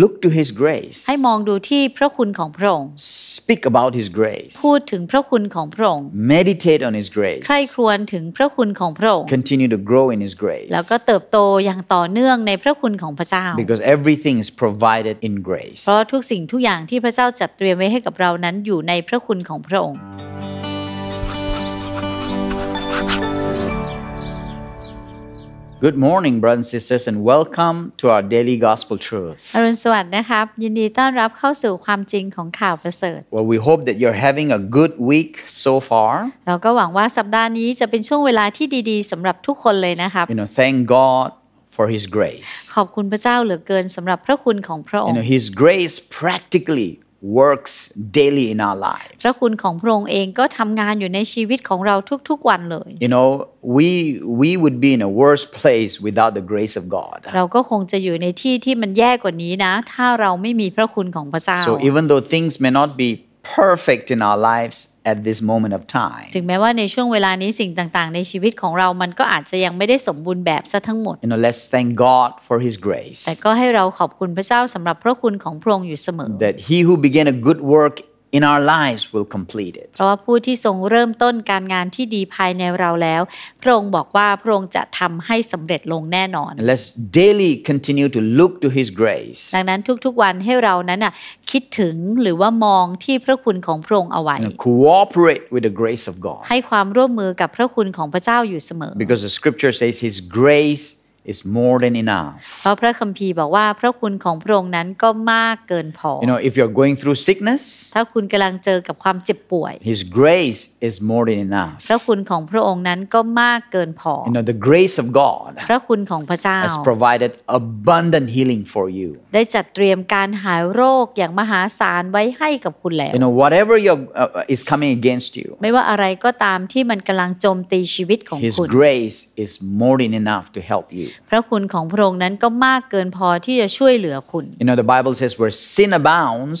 Look to His grace ให้มองดูที่พระคุณของพระองค์ Speak about His grace พูดถึงพระคุณของพระองค์ Meditate on His grace ใคร่ครวญถึงพระคุณของพระองค์ Continue to grow in His grace แล้วก็เติบโตอย่างต่อเนื่องในพระคุณของพระเจ้า Because everything is provided in grace เพราะทุกสิ่งทุกอย่างที่พระเจ้าจัดเตรียมไว้ให้กับเรานั้นอยู่ในพระคุณของพระองค์ Good morning, brothers and sisters, and welcome to our daily gospel truth. Well, we hope that you're having a good week so far. You know, thank God for His grace. You know, His grace practically works daily in our lives พระคุณของพระองค์เองก็ทำงานอยู่ในชีวิตของเราทุก ๆวันเลย you know we we would be in a worse place without the grace of God เราก็คงจะอยู่ในที่ที่มันแย่กว่านี้นะ ถ้าเราไม่มีพระคุณของพระเจ้า so even though things may not be perfect in our lives at this moment of time. ถึงแม้ว่าในช่วงเวลานี้สิ่งต่าง ๆ ในชีวิตของเรามันก็อาจจะยังไม่ได้สมบูรณ์แบบซะทั้งหมด You know, let's thank God for His grace. แต่ก็ให้เราขอบคุณพระเจ้าสำหรับพระคุณของพระองค์อยู่เสมอ That He who began a good work in our lives will complete it เพราะว่าผู้ที่ทรงเริ่มต้นการงานที่ดีภายในเราแล้ว พระองค์บอกว่าพระองค์จะทำให้สำเร็จลงแน่นอน Let's daily continue to look to His grace ดังนั้นทุกๆวันให้เรานั้นน่ะคิดถึงหรือว่ามองที่พระคุณของพระองค์เอาไว้ Cooperate with the grace of God ให้ความร่วมมือกับพระคุณของพระเจ้าอยู่เสมอ Because the Scripture says His grace is more than enough เพราะพระคัมภีร์บอกว่าพระคุณของพระองค์นั้นก็มากเกินพอ you know if you're going through sickness ถ้าคุณกำลังเจอกับความเจ็บป่วย His grace is more than enough พระคุณของพระองค์นั้นก็มากเกินพอ you know the grace of God พระคุณของพระเจ้า has provided abundant healing for you ได้จัดเตรียมการหายโรคอย่างมหาศาลไว้ให้กับคุณแล้ว you know whatever your uh, is coming against you ไม่ว่าอะไรก็ตามที่มันกำลังโจมตีชีวิตของคุณ His grace is more than enough to help you พระคุณของพระองค์นั้นก็มากเกินพอที่จะช่วยเหลือคุณ You know the Bible says where sin abounds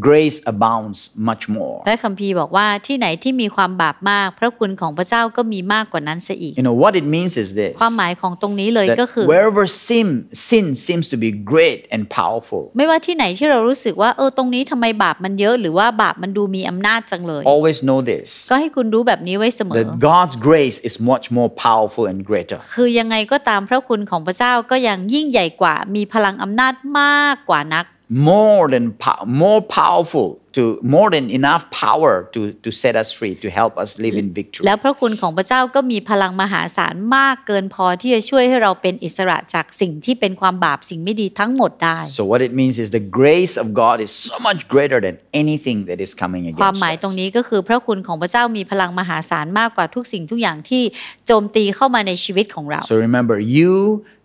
grace abounds much more พระคัมภีร์บอกว่าที่ไหนที่มีความบาปมากพระคุณของพระเจ้าก็มีมากกว่านั้นเสียอีก you know what it means is this ความหมายของตรงนี้เลยก็คือ wherever sin sin seems to be great and powerful ไม่ว่าที่ไหนที่เรารู้สึกว่าเออตรงนี้ทำไมบาปมันเยอะ หรือว่าบาปมันดูมีอำนาจจังเลย always know this ก็ให้คุณรู้แบบนี้ไว้เสมอ that God's grace is much more powerful and greater คือยังไงก็ตามพระคุณของพระเจ้าก็ยังยิ่งใหญ่กว่า มีพลังอำนาจมากกว่านัก more than more powerful to more than enough power to to set us free to help us live in victory แล้วพระคุณของพระเจ้าก็มีพลังมหาศาลมากเกินพอที่จะช่วยให้เราเป็นอิสระจากสิ่งที่เป็นความบาปสิ่งไม่ดีทั้งหมดได้ so what it means is the grace of God is so much greater than anything that is coming against us ความหมายตรงนี้ก็คือพระคุณของพระเจ้ามีพลังมหาศาลมากกว่าทุกสิ่งทุกอย่างที่โจมตีเข้ามาในชีวิตของเรา so remember you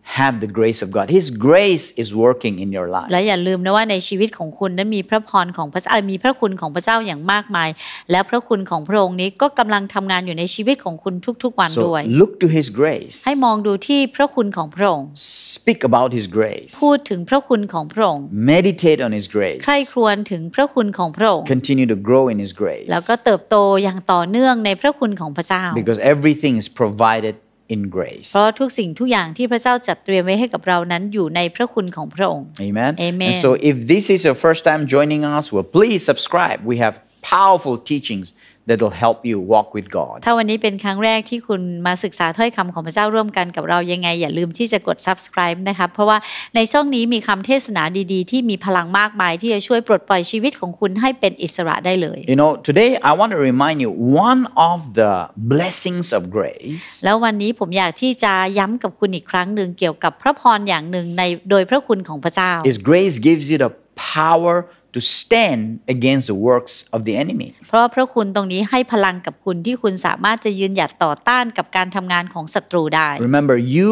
have the grace of God. His grace is working in your life. และอย่าลืมนะว่าในชีวิตของคุณนั้นมีพระพรของพระเจ้ามีพระคุณของพระเจ้าอย่างมากมาย และพระคุณของพระองค์นี้ก็กำลังทำงานอยู่ในชีวิตของคุณทุกๆวันด้วย so look to His grace. ให้มองดูที่พระคุณของพระองค์ Speak about His grace. พูดถึงพระคุณของพระองค์ Meditate on His grace. ใคร่ครวญถึงพระคุณของพระองค์ Continue to grow in His grace. แล้วก็เติบโตอย่างต่อเนื่องในพระคุณของพระเจ้า Because everything is provided in grace เพราะทุกสิ่งทุกอย่างที่พระเจ้าจัดเตรียมไว้ให้กับเรานั้นอยู่ในพระคุณของพระองค์ Amen Amen and so if this is your first time joining us well please subscribe we have powerful teachings that'll help you walk with God ถ้าวันนี้เป็นครั้งแรกที่คุณมาศึกษาถ้อยคำของพระเจ้าร่วมกันกับเรายังไงอย่าลืมที่จะกด subscribe นะคะเพราะว่าในช่องนี้มีคำเทศนาดี ๆ ที่มีพลังมากมายที่จะช่วยปลดปล่อยชีวิตของคุณให้เป็นอิสระได้เลย you know today I want to remind you one of the blessings of grace แล้ววันนี้ผมอยากที่จะย้ำกับคุณอีกครั้งหนึ่งเกี่ยวกับพระพรอย่างหนึ่งในโดยพระคุณของพระเจ้า is grace gives you the power to stand against the works of the enemy เพราะพระคุณตรงนี้ให้พลังกับคุณที่คุณสามารถจะยืนหยัดต่อต้านกับการทำงานของศัตรูได้ Remember you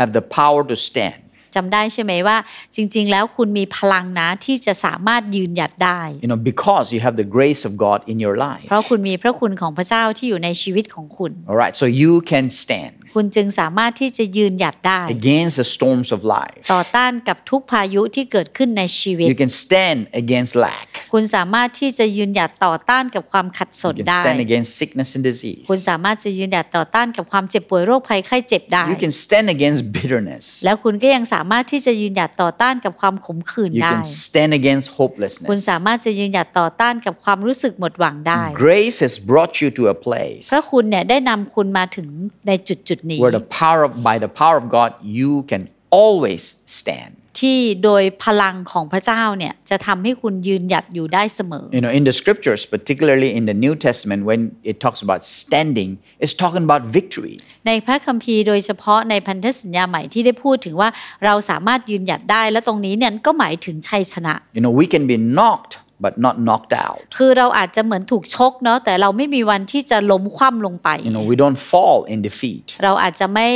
have the power to stand จำได้ใช่ไหมว่า จริง ๆ แล้วคุณมีพลังนะที่จะสามารถยืนหยัดได้ you know because you have the grace of God in your life เพราะคุณมีพระคุณของพระเจ้าที่อยู่ในชีวิตของคุณ alright so you can stand คุณจึงสามารถที่จะยืนหยัดได้ against the storms of life ต่อต้านกับทุกพายุที่เกิดขึ้นในชีวิต you can stand against lack คุณสามารถที่จะยืนหยัดต่อต้านกับความขัดสนได้ stand against sickness and disease คุณสามารถจะยืนหยัดต่อต้านกับความเจ็บป่วยโรคภัยไข้เจ็บได้ you can stand against bitterness แล้วคุณก็ยังสามารถที่จะยืนหยัดต่อต้านกับความขมขื่นได้ you can stand against hopelessness คุณสามารถจะยืนหยัดต่อต้านกับความรู้สึกหมดหวังได้ grace has brought you to a place พระคุณเนี่ยได้นำคุณมาถึงในจุดจุดนี้ where the power of, by the power of God you can always stand ที่โดยพลังของพระเจ้าเนี่ยจะทำให้คุณยืนหยัดอยู่ได้เสมอ You know in the scriptures particularly in the New Testament when it talks about standing it's talking about victory ในพระคัมภีร์โดยเฉพาะในพันธสัญญาใหม่ที่ได้พูดถึงว่าเราสามารถยืนหยัดได้ และตรงนี้เนี่ยก็หมายถึงชัยชนะ You know we can be knocked but not knocked out คือเราอาจจะเหมือนถูกชกเนาะแต่เราไม่มีวันที่จะล้มคว่ำลงไป you know we don't fall in defeat เราอาจจะไม่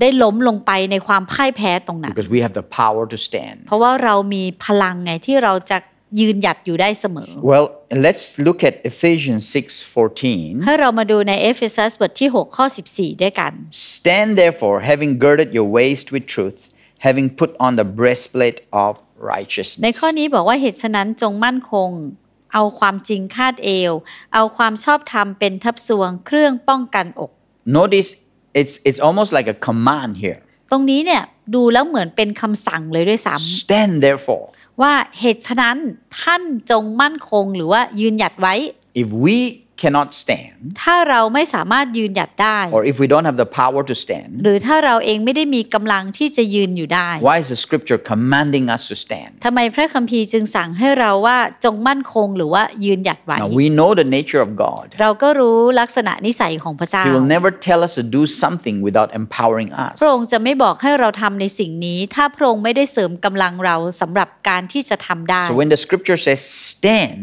ได้ล้มลงไปในความพ่ายแพ้ตรงนั้น because we have the power to stand เพราะว่าเรามีพลังไงที่เราจะยืนหยัดอยู่ได้เสมอ well let's look at Ephesians 6:14ให้เรามาดูในเอเฟซัสบทที่6ข้อ14 ด้วยกัน stand therefore having girded your waist with truth having put on the breastplate of righteousness ในข้อนี้บอกว่าเหตุฉะนั้นจงมั่นคง เอาความจริงคาดเอว เอาความชอบธรรมเป็นทับสวงเครื่องป้องกันอก notice it's it's almost like a command here ตรงนี้เนี่ยดูแล้วเหมือนเป็นคำสั่งเลยด้วยซ้ำ stand therefore ว่าเหตุฉะนั้นท่านจงมั่นคงหรือว่ายืนหยัดไว้ if we cannot stand ถ้าเราไม่สามารถยืนหยัดได้ or if we don't have the power to stand หรือถ้าเราเองไม่ได้มีกำลังที่จะยืนอยู่ได้ why is the scripture commanding us to stand ทำไมพระคัมภีร์จึงสั่งให้เราว่าจงมั่นคงหรือว่ายืนหยัดไว้ now we know the nature of God เราก็รู้ลักษณะนิสัยของพระเจ้า He will never tell us to do something without empowering us พระองค์จะไม่บอกให้เราทำในสิ่งนี้ ถ้าพระองค์ไม่ได้เสริมกำลังเราสำหรับการที่จะทำได้ so when the scripture says stand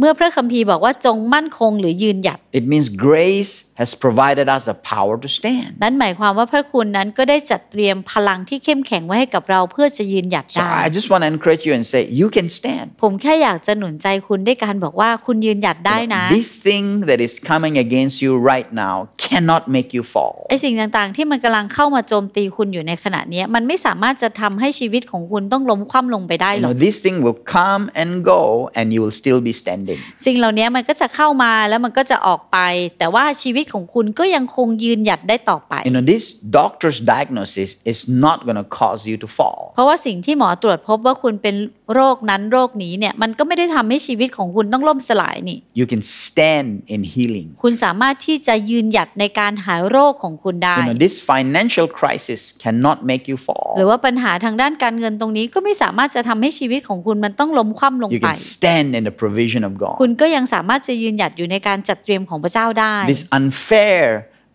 เมื่อพระคัมภีร์บอกว่าจงมั่นคงหรือยืนหยัด It means grace has provided us the power to stand นั่นหมายความว่าพระคุณนั้นก็ได้จัดเตรียมพลังที่เข้มแข็งไว้ให้กับเราเพื่อจะยืนหยัดได้ So I just want to encourage you and say you can stand ผมแค่อยากจะหนุนใจคุณด้วยการบอกว่าคุณยืนหยัดได้นะ This thing that is coming against you right now cannot make you fall ไอสิ่งต่าง ๆ ที่มันกำลังเข้ามาโจมตีคุณอยู่ในขณะนี้มันไม่สามารถจะทำให้ชีวิตของคุณต้องล้มคว่ำลงไปได้หรอก This thing will come and go and you will still be standing ด่นสิ่งเหล่านี้มันก็จะเข้ามาแล้วมันก็จะออกไป แต่ว่าชีวิตของคุณก็ยังคงยืนหยัดได้ต่อไป You know this doctor's diagnosis is not going to cause you to fall เพราะว่าสิ่งที่หมอตรวจพบว่าคุณเป็นโรคนั้นโรคนี้เนี่ยมันก็ไม่ได้ทำให้ชีวิตของคุณต้องล่มสลายนี่ You can stand in healing คุณสามารถที่จะยืนหยัดในการหายโรคของคุณได้ You know this financial crisis cannot make you fall หรือว่าปัญหาทางด้านการเงินตรงนี้ก็ไม่สามารถจะทำให้ชีวิตของคุณมันต้องล้มคว่ำลงไป stand in the provision of God คุณก็ยังสามารถจะยืนหยัดอยู่ในการจัดเตรียมของพระเจ้าได้ this unfair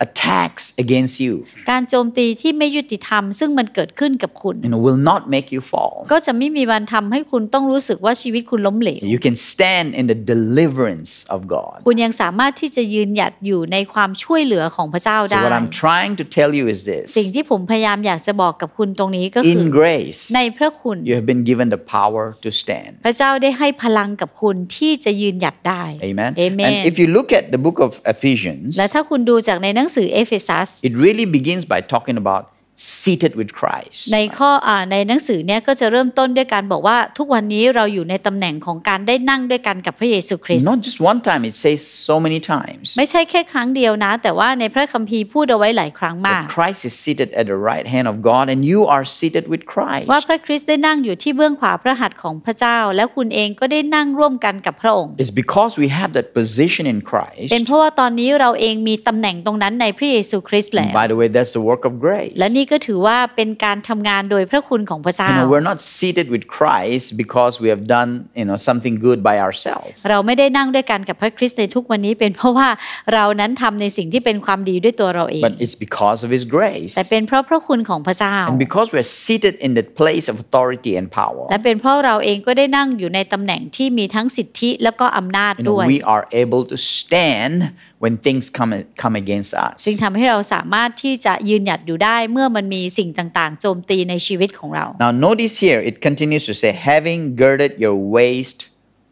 attacks against you การโจมตีที่ไม่ยุติธรรมซึ่งมันเกิดขึ้นกับคุณ you know, will not make you fall ก็จะไม่มีวันทำให้คุณต้องรู้สึกว่าชีวิตคุณล้มเหลว you can stand in the deliverance of God คุณยังสามารถที่จะยืนหยัดอยู่ในความช่วยเหลือของพระเจ้าได้ so what I'm trying to tell you is this สิ่งที่ผมพยายามอยากจะบอกกับคุณตรงนี้ก็คือ in grace ในพระคุณ you have been given the power to stand พระเจ้าได้ให้พลังกับคุณที่จะยืนหยัดได้ amen amen and if you look at the book of Ephesians และถ้าคุณดูจากในหนัง It really begins by talking about seated with Christ ในข้อในหนังสือเนี่ยก็จะเริ่มต้นด้วยการบอกว่าทุกวันนี้เราอยู่ในตำแหน่งของการได้นั่งด้วยกันกับพระเยซูคริสต์ not just one time it says so many times ไม่ใช่แค่ครั้งเดียวนะ แต่ว่าในพระคัมภีร์พูดเอาไว้หลายครั้งมาก Christ is seated at the right hand of God and you are seated with Christ ว่าพระคริสต์ได้นั่งอยู่ที่เบื้องขวาพระหัตถ์ของพระเจ้า และคุณเองก็ได้นั่งร่วมกันกับพระองค์ it's because we have that position in Christ เป็นเพราะว่าตอนนี้เราเองมีตำแหน่งตรงนั้นในพระเยซูคริสต์แล้ว by the way that's the work of grace และนี่ี่ก็ถือว่าเป็นการทำงานโดยพระคุณของพระเจ้า w e r e not seated with Christ because we have done you know something good by ourselves เราไม่ได้นั่งด้วยกันกับพระคริสต์ในทุกวันนี้เป็นเพราะว่าเรานั้นทำในสิ่งที่เป็นความดีด้วยตัวเราเอง but it's because of His grace แต่เป็นเพราะพระคุณของพระเจ้า and because we're seated in t h place of authority and power และเป็นเพราะเราเองก็ได้นั่งอยู่ในตำแหน่งที่มีทั้งสิทธิและก็อำนาจด้วย we are able to stand when things come come against us จึงทำให้เราสามารถที่จะยืนหยัดอยู่ได้เมื่อมันมีสิ่งต่างๆโจมตีในชีวิตของเรา now notice here it continues to say having girded your waist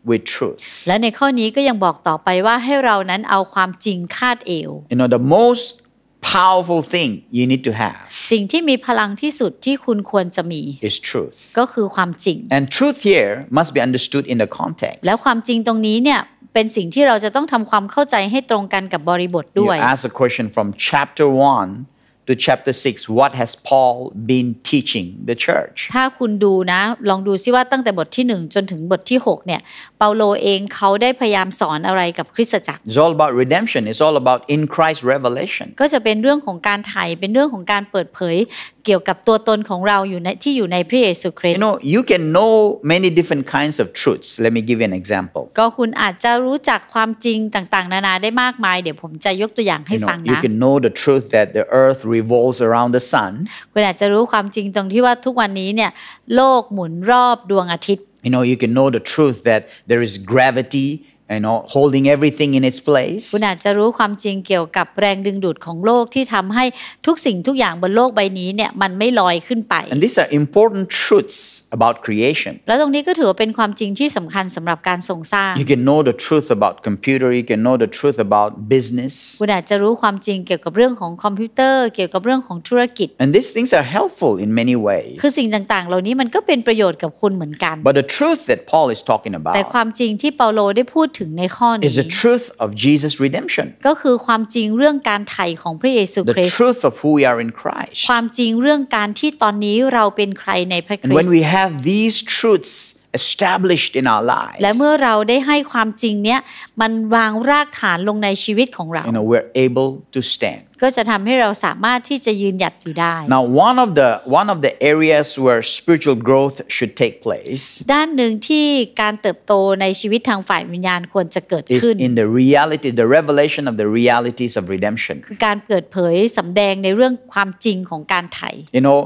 with truth และในข้อนี้ก็ยังบอกต่อไปว่าให้เรานั้นเอาความจริงคาดเอว you know the most powerful thing you need to have สิ่งที่มีพลังที่สุดที่คุณควรจะมี is truth ก็คือความจริง and truth here must be understood in the context และความจริงตรงนี้เนี่ยเป็นสิ่งที่เราจะต้องทำความเข้าใจให้ตรงกันกับบริบทด้วย you ask a question from chapter 1 to chapter 6 what has Paul been teaching the church ถ้าคุณดูนะ ลองดูซิว่าตั้งแต่บทที่ 1 จนถึงบทที่6เนี่ยปาโลเองเขาได้พยายามสอนอะไรกับคริสตจักร It's all about redemption It's all about in Christ revelation ก็จะเป็นเรื่องของการไถ่เป็นเรื่องของการเปิดเผยเกี่ยวกับตัวตนของเราอยู่ในที่อยู่ในพระเยซูคริสต์ You know you can know many different kinds of truths Let me give you an example ก็คุณอาจจะรู้จักความจริงต่างๆ นานาได้มากมายเดี๋ยวผมจะยกตัวอย่างให้ฟังนะ You can know the truth that the earth revolves around the sun คุณอาจจะรู้ความจริงตรงที่ว่าทุกวันนี้เนี่ยโลกหมุนรอบดวงอาทิตย์ You know, you can know the truth that there is gravity you know holding everything in its place คุณอาจจะรู้ความจริงเกี่ยวกับแรงดึงดูดของโลกที่ทำให้ทุกสิ่งทุกอย่างบนโลกใบนี้เนี่ยมันไม่ลอยขึ้นไป and these are important truths about creation แล้วตรงนี้ก็ถือว่าเป็นความจริงที่สำคัญสำหรับการทรงสร้าง you can know the truth about computer you can know the truth about business คุณอาจจะรู้ความจริงเกี่ยวกับเรื่องของคอมพิวเตอร์ เกี่ยวกับเรื่องของธุรกิจ and these things are helpful in many ways คือสิ่งต่างๆ เหล่านี้มันก็เป็นประโยชน์กับคุณเหมือนกัน but the truth that Paul is talking about แต่ความจริงที่เปาโลได้พูดถึงึงในข้อนี้ is the truth of Jesus redemption ก็คือความจริงเรื่องการไถ่ของพระเยซูคริสต์ the truth of who we are in Christ ความจริงเรื่องการที่ตอนนี้เราเป็นใครในพระคริสต์ and when we have these truths established in our lives และเมื่อเราได้ให้ความจริงเนี้ยมันวางรากฐานลงในชีวิตของเรา you know we're able to stand ก็จะทำให้เราสามารถที่จะยืนหยัดอยู่ได้ Now one of the one of the areas where spiritual growth should take place ด้านหนึ่งที่การเติบโตในชีวิตทางฝ่ายวิญญาณควรจะเกิดขึ้น is in the reality the revelation of the realities of redemption คือการเปิดเผยสำแดงในเรื่องความจริงของการไถ่ You know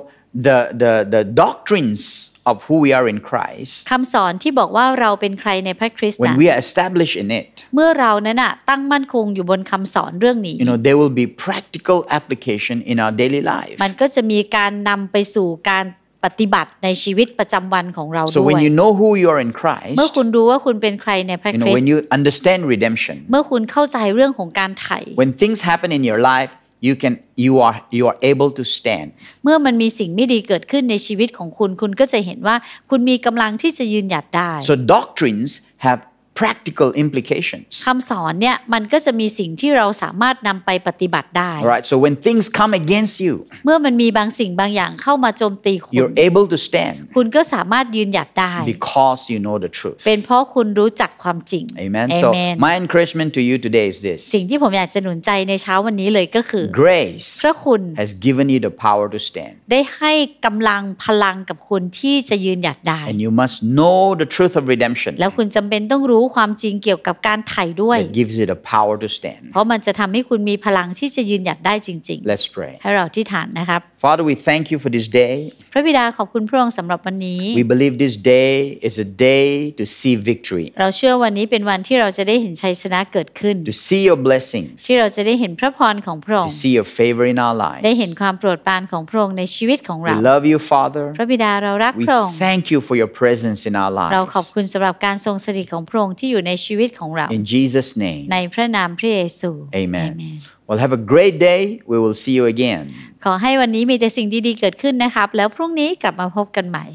the the the doctrines of who we are in Christ คำสอนที่บอกว่าเราเป็นใครในพระคริสต์ when we are established in it เมื่อเรานั้นอะตั้งมั่นคงอยู่บนคำสอนเรื่องนี้ you know there will be practical application in our daily life มันก็จะมีการนำไปสู่การปฏิบัติในชีวิตประจำวันของเราด้วย so when you know who you are in Christ เมื่อคุณรู้ว่าคุณเป็นใครในพระคริสต์ You know when you understand redemption เมื่อคุณเข้าใจเรื่องของการไถ่ when things happen in your life you can you are you are able to stand เมื่อมันมีสิ่งไม่ดีเกิดขึ้นในชีวิตของคุณคุณก็จะเห็นว่า คุณมีกำลังที่จะยืนหยัดได้ so doctrines have practical implications คำสอนเนี่ยมันก็จะมีสิ่งที่เราสามารถนำไปปฏิบัติได้ right so when things come against you เมื่อมันมีบางสิ่งบางอย่างเข้ามาโจมตีคุณ you're able to stand คุณก็สามารถยืนหยัดได้ because you know the truth เป็นเพราะคุณรู้จักความจริง amen so my encouragement to you today is this สิ่งที่ผมอยากจะหนุนใจในเช้าวันนี้เลยก็คือ grace พระคุณ has given you the power to stand ได้ให้กำลังพลังกับคุณที่จะยืนหยัดได้ and you must know the truth of redemption แล้วคุณจำเป็นต้องรูู้้ความจริงเกี่ยวกับการไถ่ด้วย gives it a power to stand เพราะมันจะทำให้คุณมีพลังที่จะยืนหยัดได้จริงๆ Let's pray ให้เราที่ฐานนะครับ Father we thank you for this day พระบิดาขอบคุณพระองค์สำหรับวันนี้ We believe this day is a day to see victory เราเชื่อวันนี้เป็นวันที่เราจะได้เห็นชัยชนะเกิดขึ้น To see your blessings ที่เราจะได้เห็นพระพรของพระองค์ To see your favor in our lives ได้เห็นความโปรดปรานของพระองค์ในชีวิตของเรา We love you Father พระบิดาเรารักพระองค์ We thank you for your presence in our lives เราขอบคุณสำหรับการทรงสถิตของพระองค์ที่อยู่ในชีวิตของเรา In Jesus name ในพระนามพระเยซู Amen, Amen. Well have a great day we will see you again ขอให้วันนี้มีแต่สิ่งดีๆเกิดขึ้นนะครับแล้วพรุ่งนี้กลับมาพบกันใหม่